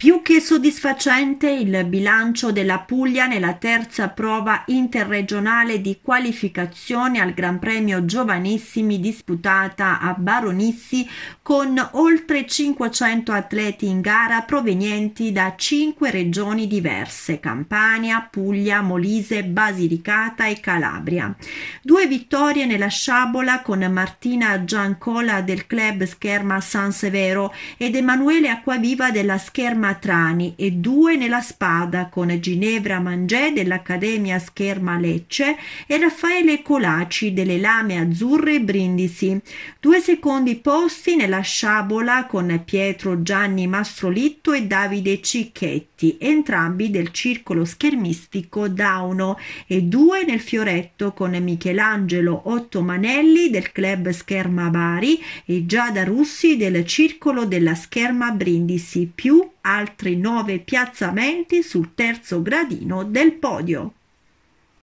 Più che soddisfacente il bilancio della Puglia nella terza prova interregionale di qualificazione al Gran Premio Giovanissimi disputata a Baronissi con oltre 500 atleti in gara provenienti da cinque regioni diverse Campania, Puglia, Molise, Basilicata e Calabria. Due vittorie nella sciabola con Martina Giancola del club Scherma San Severo ed Emanuele Acquaviva della Scherma Matrani e due nella spada con Ginevra Mangè dell'Accademia Scherma Lecce e Raffaele Colaci delle Lame Azzurre Brindisi, due secondi posti nella sciabola con Pietro Gianni Mastrolitto e Davide Cicchetti, entrambi del circolo schermistico Dauno e due nel fioretto con Michelangelo Ottomanelli del club Scherma Bari e Giada Russi del circolo della Scherma Brindisi più altri nove piazzamenti sul terzo gradino del podio.